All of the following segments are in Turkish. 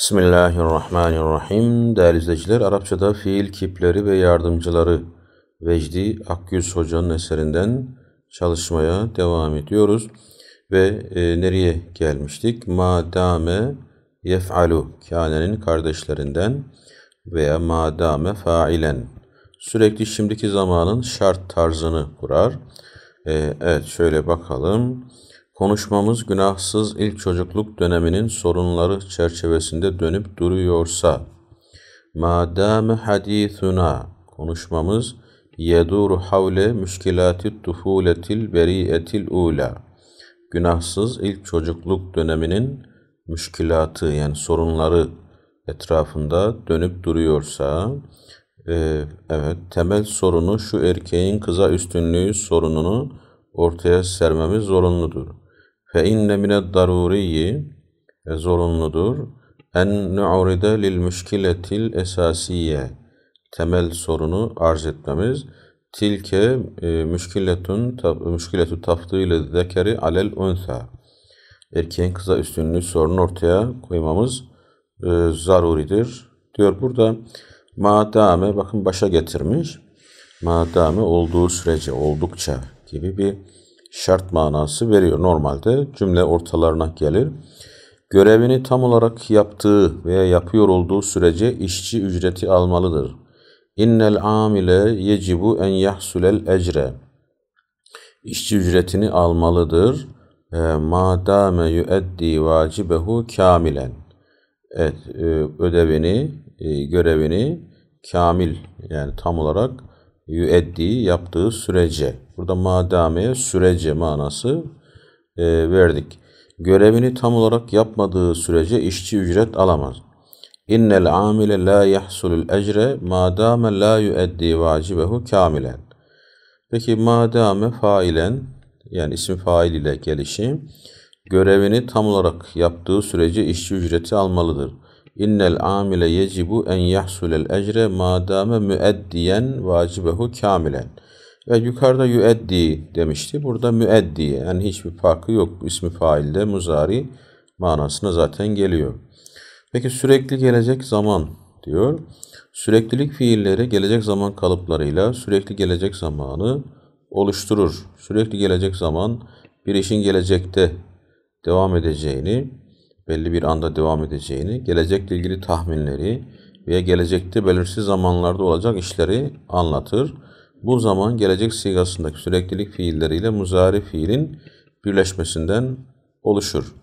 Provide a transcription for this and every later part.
Bismillahirrahmanirrahim. Değerli izleyiciler, Arapçada fiil kipleri ve yardımcıları Vecdi Akgüz Hoca'nın eserinden çalışmaya devam ediyoruz. Ve e, nereye gelmiştik? Madame yef'alu, kânenin kardeşlerinden veya madame failen. Sürekli şimdiki zamanın şart tarzını kurar. E, evet, şöyle bakalım. Konuşmamız günahsız ilk çocukluk döneminin sorunları çerçevesinde dönüp duruyorsa, madame hadithuna konuşmamız yeduru havle müşkilati tufuletil beriyetil ula günahsız ilk çocukluk döneminin müşkilatı yani sorunları etrafında dönüp duruyorsa e, evet temel sorunu şu erkeğin kıza üstünlüğü sorununu ortaya sermemiz zorunludur. Fe inne mined daruriyi e, zorunludur. En nu'ride lil müşkiletil esasiye temel sorunu arz etmemiz. Tilke e, müşkiletun tab, müşkiletu tafdili zekeri alel unsa. Erkeğin kıza üstünlüğü sorunu ortaya koymamız e, zaruridir. Diyor burada madame bakın başa getirmiş. Madame olduğu sürece oldukça gibi bir şart manası veriyor. Normalde cümle ortalarına gelir. Görevini tam olarak yaptığı veya yapıyor olduğu sürece işçi ücreti almalıdır. İnnel amile yecibu en yahsulel ecre. İşçi ücretini almalıdır. E, Madame yüeddi vacibehu kamilen. Evet, e, ödevini, e, görevini kamil yani tam olarak yüeddi yaptığı sürece. Burada madameye sürece manası e, verdik. Görevini tam olarak yapmadığı sürece işçi ücret alamaz. İnnel amile la yahsulul ecre madame la yüeddi vacibehu kamilen. Peki madame failen yani isim fail ile gelişi görevini tam olarak yaptığı sürece işçi ücreti almalıdır. İnnel amile yecibu en yahsulel ecre madame müeddiyen vacibehu kamilen. Ve yukarıda yüeddi demişti. Burada müeddi yani hiçbir farkı yok. İsmi failde muzari manasına zaten geliyor. Peki sürekli gelecek zaman diyor. Süreklilik fiilleri gelecek zaman kalıplarıyla sürekli gelecek zamanı oluşturur. Sürekli gelecek zaman bir işin gelecekte devam edeceğini belli bir anda devam edeceğini, gelecekle ilgili tahminleri veya gelecekte belirsiz zamanlarda olacak işleri anlatır. Bu zaman gelecek sigasındaki süreklilik fiilleriyle muzari fiilin birleşmesinden oluşur.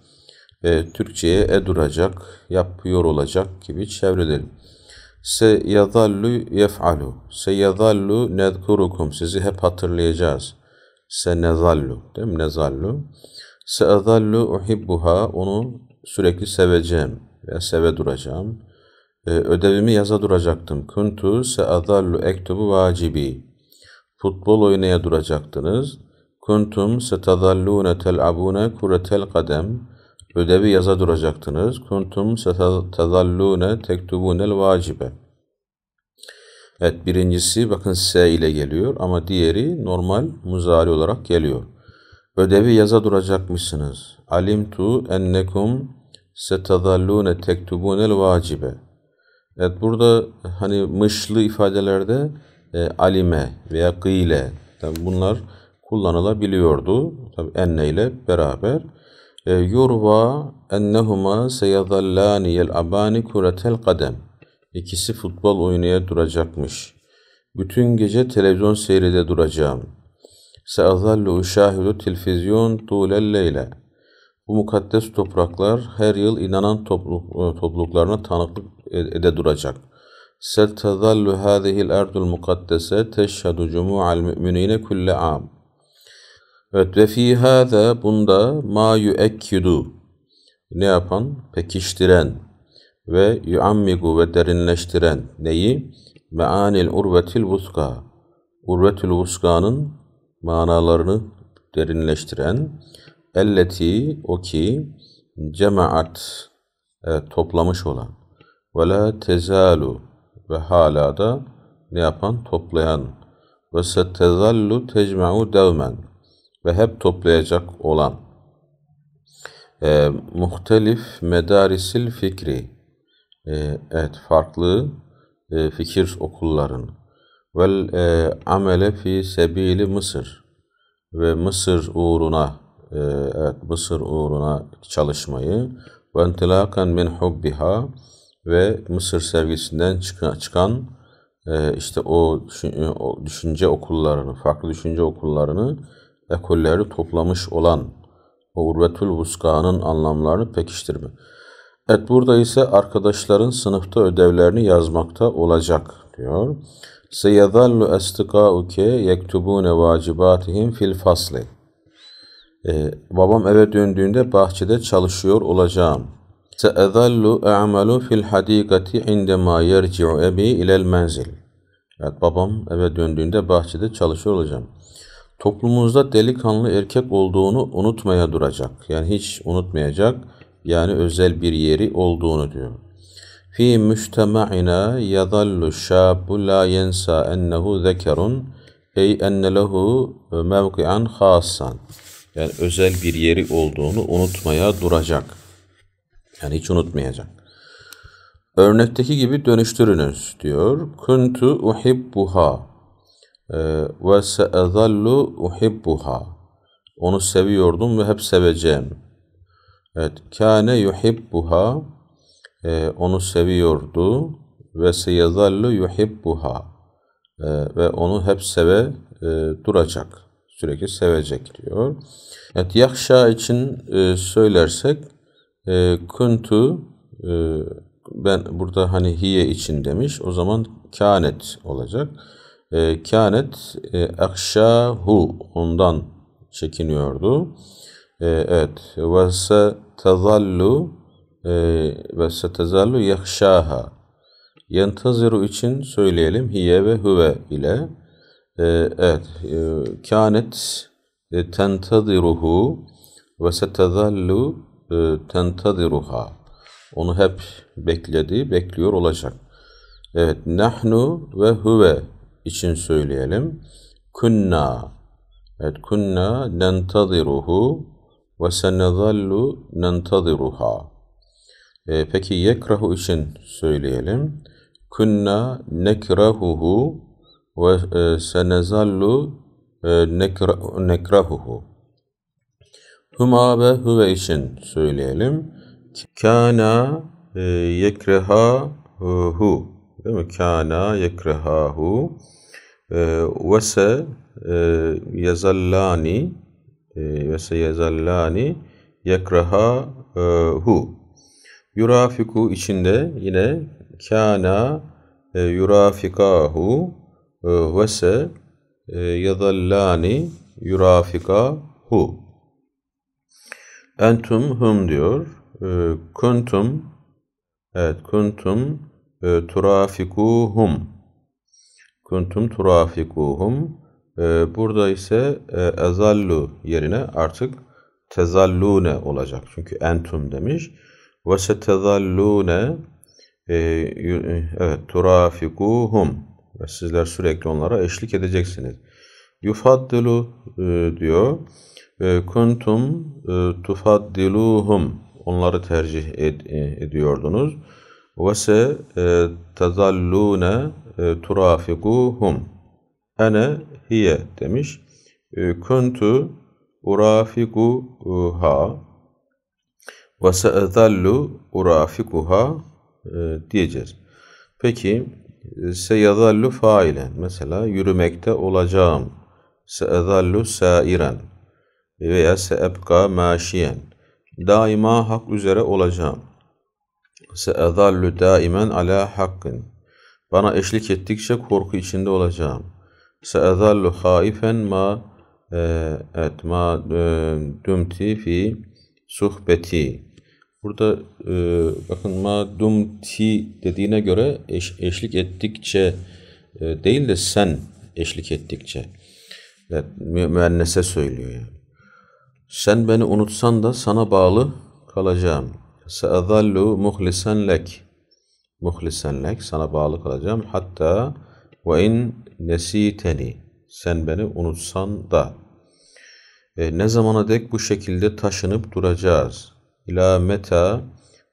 E, Türkçe'ye e duracak, yapıyor olacak gibi çevrilir. Se yadallu yef'alu. Se yadallu nedkurukum. Sizi hep hatırlayacağız. Se nezallu. Değil mi? Nezallu. Se ezallu uhibbuha. Onu sürekli seveceğim ve seve duracağım. E, ödevimi yaza duracaktım. Kuntu seazallu ektubu vacibi. Futbol oynaya duracaktınız. Kuntum setazallune tel'abune kuretel kadem. Ödevi yaza duracaktınız. Kuntum setazallune tektubunel vacibe. Evet birincisi bakın S ile geliyor ama diğeri normal muzari olarak geliyor ödevi yaza duracakmışsınız. Alimtu ennekum setazallune tektubunel vacibe. Evet burada hani mışlı ifadelerde e, alime veya gıyle yani bunlar kullanılabiliyordu. Tabi enne ile beraber. E, yurva ennehuma seyazallani abani kuretel kadem. İkisi futbol oynaya duracakmış. Bütün gece televizyon seyrede duracağım.'' Seazallu uşahidu televizyon tuğlel leyle. Bu mukaddes topraklar her yıl inanan e, topluluklarına tanıklık ede duracak. Setezallu hâzihil erdul mukaddese teşhedü cumu'al mü'minine külle am. Evet ve fî hâze bunda ma yüekkidu. Ne yapan? Pekiştiren ve yuammigu ve derinleştiren neyi? Meanil urvetil vuska. Urvetil vuska'nın manalarını derinleştiren elleti o ki cemaat evet, toplamış olan ve la tezalu ve hala da ne yapan toplayan ve setezallu tecma'u devmen ve hep toplayacak olan e, muhtelif medarisil fikri e, evet farklı e, fikir okullarının vel e, amele fi sebili Mısır ve Mısır uğruna e, evet Mısır uğruna çalışmayı ve entilakan min hubbiha ve Mısır sevgisinden çıkan, e, işte o, e, o düşünce okullarını, farklı düşünce okullarını, ekolleri toplamış olan o Urvetül Vuska'nın anlamlarını pekiştirme. Evet burada ise arkadaşların sınıfta ödevlerini yazmakta olacak diyor. سَيَظَلُّ اَسْتِقَاءُكَ يَكْتُبُونَ وَاcibatihim fil fasli. babam eve döndüğünde bahçede çalışıyor olacağım. سَأَظَلُّ اَعْمَلُ fil الْحَد۪يقَةِ عِنْدَمَا يَرْجِعُ اَب۪ي اِلَى الْمَنْزِلِ Evet babam eve döndüğünde bahçede çalışıyor olacağım. Toplumumuzda delikanlı erkek olduğunu unutmaya duracak. Yani hiç unutmayacak. Yani özel bir yeri olduğunu diyor. Fi مجتمعنا يظل الشاب لا ينسى أنه ذكر أي أن له موقعا خاصا yani özel bir yeri olduğunu unutmaya duracak. Yani hiç unutmayacak. Örnekteki gibi dönüştürünüz diyor. Kuntu uhibbuha ee, ve seezallu uhibbuha. Onu seviyordum ve hep seveceğim. Evet. Kâne yuhibbuha e, onu seviyordu ve seyazallu yuhibbuha e, ve onu hep seve e, duracak. Sürekli sevecek diyor. Evet, yakşa için e, söylersek e, kuntu e, ben burada hani hiye için demiş. O zaman kânet olacak. E, kânet e, hu ondan çekiniyordu. E, evet. Ve se tazallu ee, ve setezallu yahşaha yentaziru için söyleyelim hiye ve huve ile ee, evet e, kânet kanet e, tentaziruhu ve setezallu e, onu hep bekledi bekliyor olacak evet nahnu ve huve için söyleyelim kunna evet kunna nentaziruhu ve senezallu nentaziruha e, peki yekrahu için söyleyelim. Kunna nekrahuhu ve e, senezallu e, nekra, nekrahuhu. Huma ve huve için söyleyelim. Kana e, yekrehahu. Değil mi? Kana yekrehahu. E, ve se e, yazallani e, ve se yazallani yekrahahu. Yurafiku içinde yine kana e, yurafikahu e, vese e, yadallani yurafikahu. Entum hum diyor. E, kuntum evet kuntum e, turafikuhum. Kuntum turafikuhum. E, burada ise e, ezallu yerine artık tezallune olacak. Çünkü entum demiş ve setezallûne e, e, evet turafikuhum ve sizler sürekli onlara eşlik edeceksiniz. Yufaddilu e, diyor. Kuntum tufaddiluhum onları tercih ed ediyordunuz. Ve se tazallune turafikuhum. Ene hiye demiş. Kuntu urafiku ha ve se'ezallu urafikuha diyeceğiz. Peki e, seyazallu failen mesela yürümekte olacağım. Se'ezallu sairen veya se'ebka maşiyen daima hak üzere olacağım. Se'ezallu daimen ala hakkın bana eşlik ettikçe korku içinde olacağım. Se'ezallu haifen ma e, et ma e, dumti fi suhbeti Burada e, bakın ma ti dediğine göre eş, eşlik ettikçe e, değil de sen eşlik ettikçe. yani müennese söylüyor yani. Sen beni unutsan da sana bağlı kalacağım. Seazallu muhlisen lek. Muhlisen lek. Sana bağlı kalacağım. Hatta ve in nesiteni. Sen beni unutsan da. E, ne zamana dek bu şekilde taşınıp duracağız. İlâ meta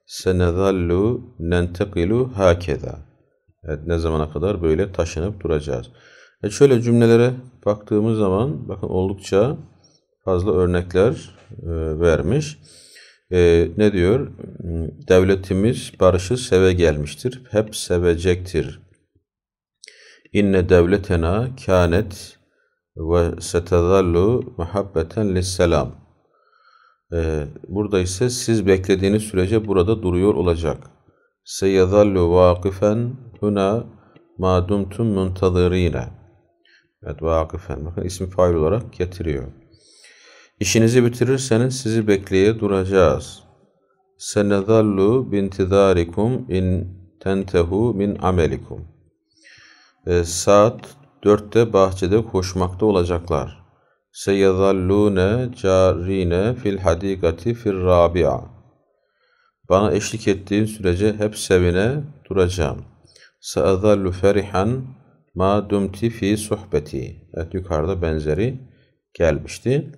senezallu nentekilu hakeza. Evet, ne zamana kadar böyle taşınıp duracağız. E şöyle cümlelere baktığımız zaman bakın oldukça fazla örnekler e, vermiş. E, ne diyor? Devletimiz barışı seve gelmiştir. Hep sevecektir. İnne devletena kânet ve setezallu muhabbeten lisselam. Ee, burada ise siz beklediğiniz sürece burada duruyor olacak. Seyazallu vakifen huna ma dumtum muntazirine. Evet vakifen. Bakın ismi fail olarak getiriyor. İşinizi bitirirseniz sizi bekleye duracağız. Senezallu bintidarikum in tentehu min amelikum. E, saat dörtte bahçede koşmakta olacaklar seyazallûne carine fil hadikati fil rabia. Bana eşlik ettiğin sürece hep sevine duracağım. Seazallu ferihan ma dumti fi sohbeti. Evet yukarıda benzeri gelmişti.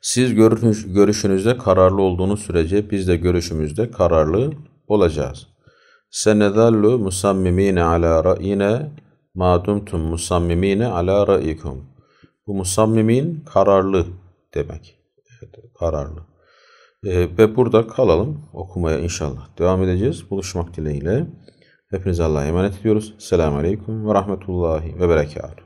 Siz görüş, görüşünüzde kararlı olduğunuz sürece biz de görüşümüzde kararlı olacağız. Senedallu musammimine ala ra'yine ma dumtum musammimine ala ra'ikum. Bu musammimin kararlı demek. Evet, kararlı. Ee, ve burada kalalım okumaya inşallah. Devam edeceğiz. Buluşmak dileğiyle. Hepinize Allah'a emanet ediyoruz. Selamun Aleyküm ve Rahmetullahi ve Berekatuhu.